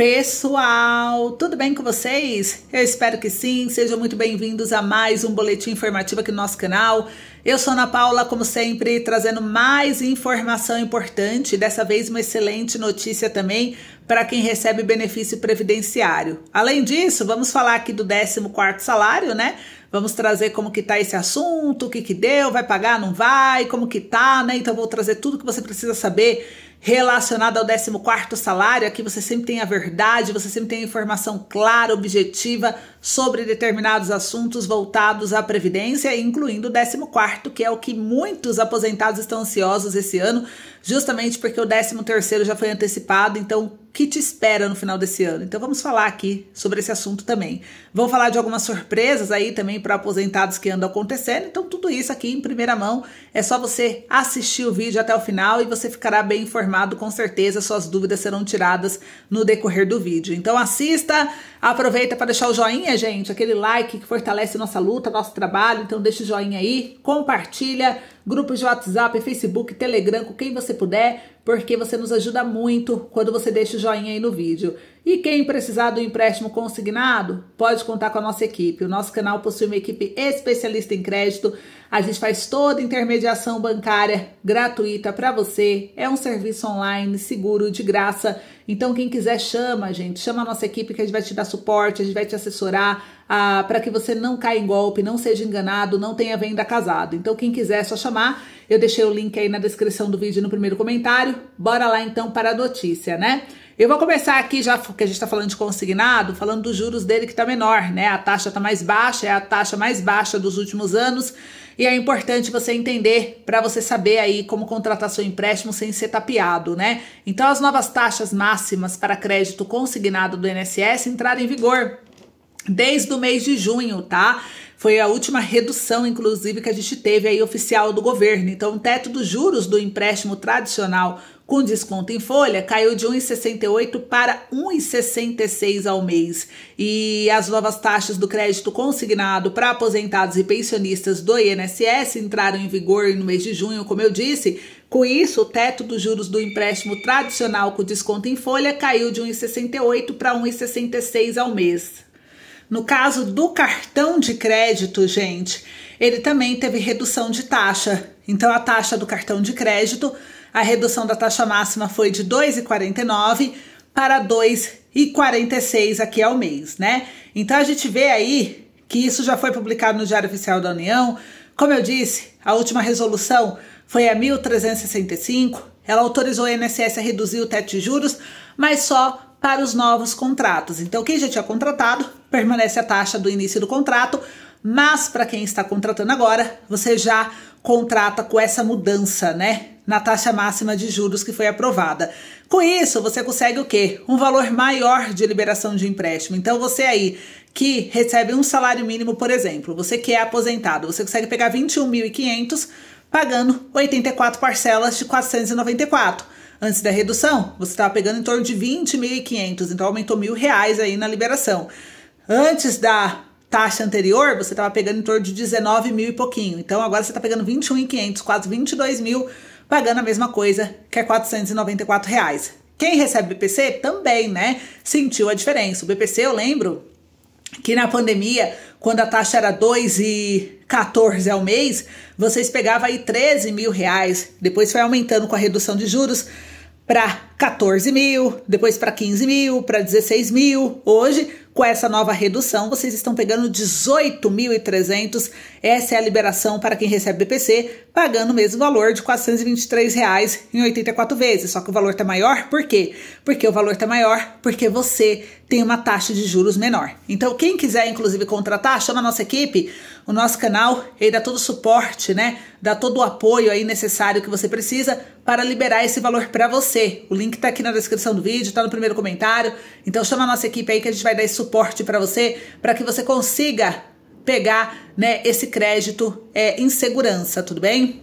Pessoal, tudo bem com vocês? Eu espero que sim. Sejam muito bem-vindos a mais um boletim informativo aqui no nosso canal. Eu sou Ana Paula, como sempre, trazendo mais informação importante, dessa vez uma excelente notícia também para quem recebe benefício previdenciário. Além disso, vamos falar aqui do 14 salário, né? Vamos trazer como que tá esse assunto, o que que deu, vai pagar, não vai, como que tá, né? Então vou trazer tudo que você precisa saber relacionado ao 14º salário. Aqui você sempre tem a verdade, você sempre tem a informação clara, objetiva sobre determinados assuntos voltados à previdência, incluindo o 14º, que é o que muitos aposentados estão ansiosos esse ano, justamente porque o 13º já foi antecipado, então o que te espera no final desse ano? Então vamos falar aqui sobre esse assunto também. Vamos falar de algumas surpresas aí também para aposentados que andam acontecendo. Então, tudo isso aqui em primeira mão. É só você assistir o vídeo até o final e você ficará bem informado, com certeza. Suas dúvidas serão tiradas no decorrer do vídeo. Então, assista, Aproveita para deixar o joinha, gente, aquele like que fortalece nossa luta, nosso trabalho. Então deixa o joinha aí, compartilha, grupos de WhatsApp, Facebook, Telegram, com quem você puder, porque você nos ajuda muito quando você deixa o joinha aí no vídeo. E quem precisar do empréstimo consignado, pode contar com a nossa equipe. O nosso canal possui uma equipe especialista em crédito a gente faz toda intermediação bancária gratuita para você. É um serviço online seguro de graça. Então, quem quiser, chama a gente, chama a nossa equipe que a gente vai te dar suporte, a gente vai te assessorar ah, para que você não caia em golpe, não seja enganado, não tenha venda casado. Então, quem quiser, é só chamar. Eu deixei o link aí na descrição do vídeo no primeiro comentário. Bora lá então para a notícia, né? Eu vou começar aqui, já que a gente está falando de consignado, falando dos juros dele que está menor, né? A taxa está mais baixa, é a taxa mais baixa dos últimos anos. E é importante você entender para você saber aí como contratar seu empréstimo sem ser tapeado, né? Então as novas taxas máximas para crédito consignado do INSS entraram em vigor desde o mês de junho, tá? Foi a última redução, inclusive, que a gente teve aí oficial do governo. Então, o teto dos juros do empréstimo tradicional com desconto em folha, caiu de 1,68 para 1,66 ao mês. E as novas taxas do crédito consignado para aposentados e pensionistas do INSS entraram em vigor no mês de junho, como eu disse, com isso, o teto dos juros do empréstimo tradicional com desconto em folha caiu de 1,68 para 1,66 ao mês. No caso do cartão de crédito, gente, ele também teve redução de taxa. Então, a taxa do cartão de crédito a redução da taxa máxima foi de 2,49 para 2,46 aqui ao mês, né? Então a gente vê aí que isso já foi publicado no Diário Oficial da União. Como eu disse, a última resolução foi a 1365. Ela autorizou o INSS a reduzir o teto de juros, mas só para os novos contratos. Então, quem já tinha contratado, permanece a taxa do início do contrato, mas para quem está contratando agora, você já contrata com essa mudança, né? Na taxa máxima de juros que foi aprovada. Com isso, você consegue o quê? Um valor maior de liberação de empréstimo. Então, você aí que recebe um salário mínimo, por exemplo, você que é aposentado, você consegue pegar 21.500 pagando 84 parcelas de 494. Antes da redução, você estava pegando em torno de 20.500, então aumentou mil reais aí na liberação. Antes da taxa anterior, você estava pegando em torno de 19 mil e pouquinho. Então agora você está pegando 21.500, quase 22 mil, pagando a mesma coisa, que é 494 reais. Quem recebe BPC também, né, sentiu a diferença. O BPC, eu lembro que na pandemia, quando a taxa era 2 e 14 ao mês, vocês pegavam aí 13 mil reais. Depois foi aumentando com a redução de juros para 14 mil, depois para 15 mil, para 16 mil. Hoje, com essa nova redução, vocês estão pegando 18.300. Essa é a liberação para quem recebe BPC, pagando o mesmo valor de R$ 423,84. em 84 vezes. Só que o valor está maior, por quê? Porque o valor está maior porque você tem uma taxa de juros menor. Então, quem quiser, inclusive, contratar, chama a nossa equipe, o nosso canal, ele dá todo o suporte, né? Dá todo o apoio aí necessário que você precisa para liberar esse valor para você. O link está aqui na descrição do vídeo, está no primeiro comentário. Então chama a nossa equipe aí que a gente vai dar esse suporte para você, para que você consiga pegar né, esse crédito é, em segurança, tudo bem?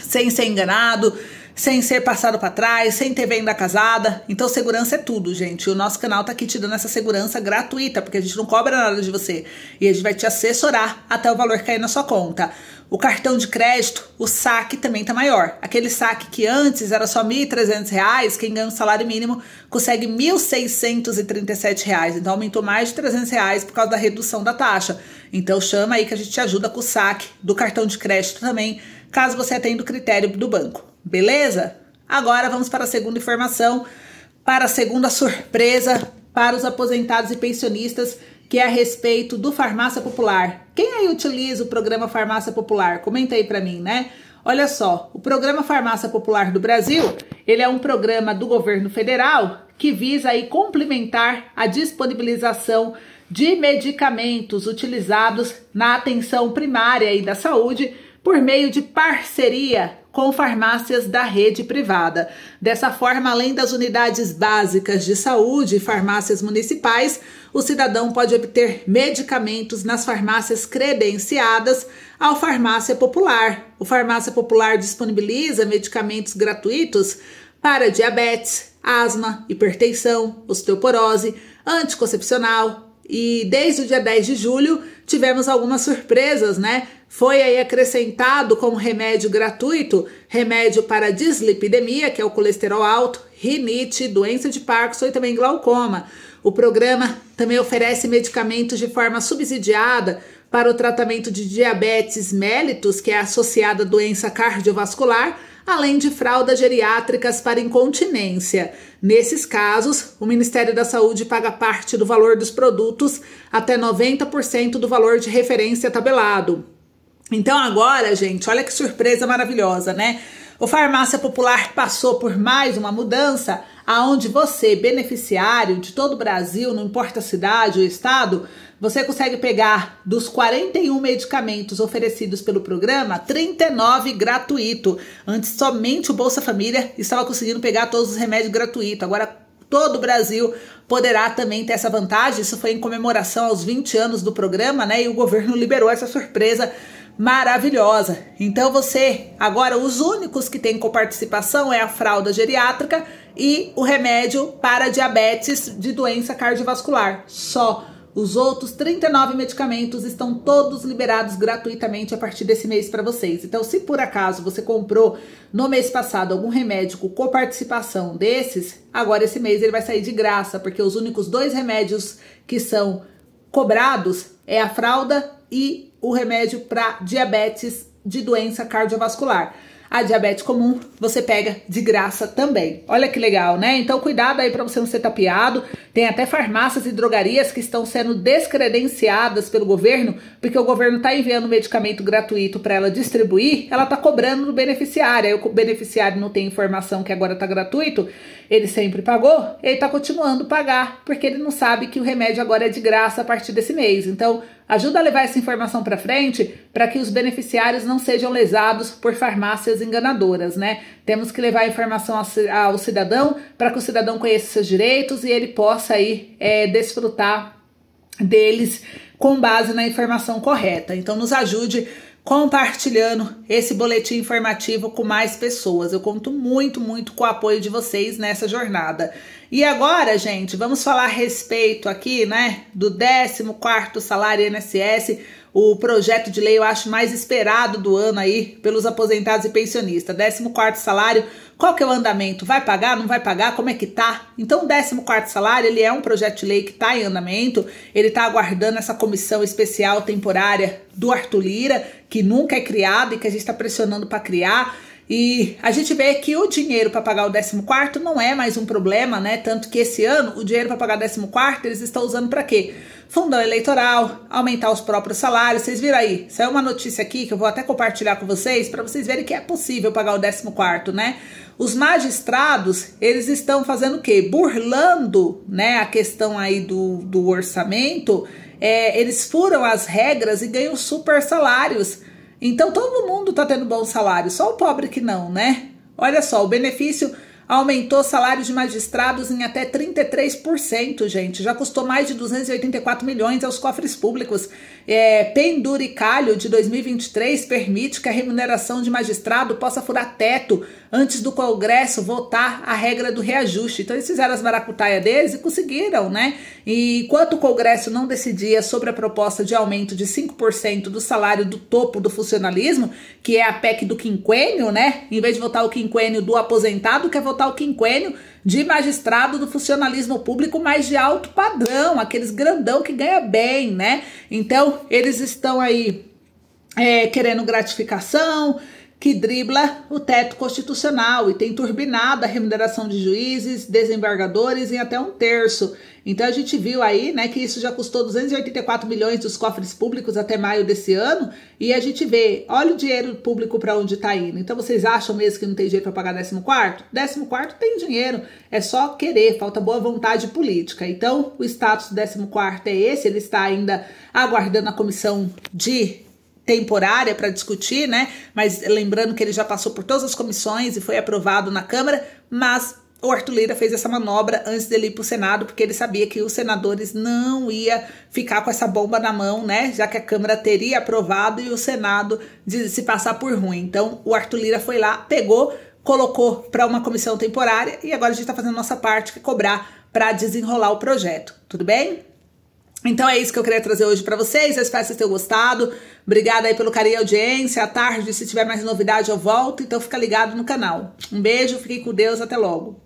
Sem ser enganado, sem ser passado para trás, sem ter venda casada. Então, segurança é tudo, gente. o nosso canal tá aqui te dando essa segurança gratuita, porque a gente não cobra nada de você. E a gente vai te assessorar até o valor cair na sua conta. O cartão de crédito, o saque também tá maior. Aquele saque que antes era só R$ 1.300, quem ganha o um salário mínimo consegue R$ 1.637. Então aumentou mais de R$ 300 reais por causa da redução da taxa. Então chama aí que a gente te ajuda com o saque do cartão de crédito também caso você atenda o critério do banco, beleza? Agora vamos para a segunda informação, para a segunda surpresa para os aposentados e pensionistas, que é a respeito do Farmácia Popular. Quem aí utiliza o programa Farmácia Popular? Comenta aí para mim, né? Olha só, o programa Farmácia Popular do Brasil, ele é um programa do governo federal que visa aí complementar a disponibilização de medicamentos utilizados na atenção primária e da saúde por meio de parceria com farmácias da rede privada. Dessa forma, além das unidades básicas de saúde e farmácias municipais, o cidadão pode obter medicamentos nas farmácias credenciadas ao Farmácia Popular. O Farmácia Popular disponibiliza medicamentos gratuitos para diabetes, asma, hipertensão, osteoporose, anticoncepcional, e desde o dia 10 de julho tivemos algumas surpresas, né? Foi aí acrescentado como remédio gratuito remédio para dislipidemia, que é o colesterol alto, rinite, doença de Parkinson e também glaucoma. O programa também oferece medicamentos de forma subsidiada para o tratamento de diabetes mellitus, que é associada à doença cardiovascular, além de fraldas geriátricas para incontinência. Nesses casos, o Ministério da Saúde paga parte do valor dos produtos até 90% do valor de referência tabelado. Então agora, gente, olha que surpresa maravilhosa, né? O Farmácia Popular passou por mais uma mudança, aonde você, beneficiário de todo o Brasil, não importa a cidade ou estado, você consegue pegar dos 41 medicamentos oferecidos pelo programa, 39 gratuito. Antes somente o Bolsa Família estava conseguindo pegar todos os remédios gratuitos. Agora todo o Brasil poderá também ter essa vantagem. Isso foi em comemoração aos 20 anos do programa, né? E o governo liberou essa surpresa maravilhosa. Então você, agora os únicos que têm coparticipação é a fralda geriátrica e o remédio para diabetes de doença cardiovascular. Só os outros 39 medicamentos estão todos liberados gratuitamente a partir desse mês para vocês. Então, se por acaso você comprou no mês passado algum remédio com coparticipação desses, agora esse mês ele vai sair de graça, porque os únicos dois remédios que são cobrados é a fralda e o remédio para diabetes de doença cardiovascular. A diabetes comum você pega de graça também. Olha que legal, né? Então cuidado aí para você não ser tapeado. Tem até farmácias e drogarias que estão sendo descredenciadas pelo governo, porque o governo está enviando medicamento gratuito para ela distribuir, ela está cobrando no beneficiário. Aí o beneficiário não tem informação que agora está gratuito, ele sempre pagou, ele está continuando a pagar, porque ele não sabe que o remédio agora é de graça a partir desse mês. Então ajuda a levar essa informação para frente para que os beneficiários não sejam lesados por farmácias enganadoras, né? Temos que levar a informação ao cidadão para que o cidadão conheça seus direitos e ele possa aí é, desfrutar deles com base na informação correta. Então, nos ajude compartilhando esse boletim informativo com mais pessoas. Eu conto muito, muito com o apoio de vocês nessa jornada. E agora, gente, vamos falar a respeito aqui, né, do 14º salário INSS o projeto de lei, eu acho, mais esperado do ano aí pelos aposentados e pensionistas. 14 salário, qual que é o andamento? Vai pagar, não vai pagar? Como é que tá? Então, o 14 salário, ele é um projeto de lei que está em andamento, ele está aguardando essa comissão especial temporária do Arthur Lira, que nunca é criada e que a gente está pressionando para criar. E a gente vê que o dinheiro para pagar o 14 não é mais um problema, né? Tanto que esse ano o dinheiro para pagar o 14 eles estão usando para quê? Fundão eleitoral, aumentar os próprios salários. Vocês viram aí? Saiu uma notícia aqui que eu vou até compartilhar com vocês para vocês verem que é possível pagar o 14, né? Os magistrados, eles estão fazendo o quê? Burlando, né, a questão aí do, do orçamento, é, eles furam as regras e ganham super salários. Então todo mundo está tendo bom salário, só o pobre que não, né? Olha só, o benefício aumentou salários de magistrados em até 33%, gente. Já custou mais de 284 milhões aos cofres públicos. É, penduricalho de 2023 permite que a remuneração de magistrado possa furar teto antes do Congresso votar a regra do reajuste. Então eles fizeram as maracutaias deles e conseguiram, né? E enquanto o Congresso não decidia sobre a proposta de aumento de 5% do salário do topo do funcionalismo, que é a PEC do quinquênio, né? Em vez de votar o quinquênio do aposentado, quer votar o quinquênio de magistrado do funcionalismo público mais de alto padrão, aqueles grandão que ganha bem, né? Então, eles estão aí é, querendo gratificação, que dribla o teto constitucional e tem turbinado a remuneração de juízes, desembargadores em até um terço. Então a gente viu aí, né, que isso já custou 284 milhões dos cofres públicos até maio desse ano, e a gente vê, olha o dinheiro público para onde está indo. Então vocês acham mesmo que não tem jeito para pagar 14? 14 tem dinheiro, é só querer, falta boa vontade política. Então o status do 14 é esse, ele está ainda aguardando a comissão de temporária para discutir, né? Mas lembrando que ele já passou por todas as comissões e foi aprovado na Câmara, mas o Arthur Lira fez essa manobra antes dele ir para o Senado, porque ele sabia que os senadores não ia ficar com essa bomba na mão, né? Já que a Câmara teria aprovado e o Senado de se passar por ruim. Então, o Arthur Lira foi lá, pegou, colocou para uma comissão temporária e agora a gente está fazendo nossa parte, que é cobrar para desenrolar o projeto. Tudo bem? Então é isso que eu queria trazer hoje para vocês. Eu espero que vocês tenham gostado. Obrigada aí pelo carinho e audiência. À tarde, se tiver mais novidade, eu volto. Então fica ligado no canal. Um beijo, fiquem com Deus, até logo.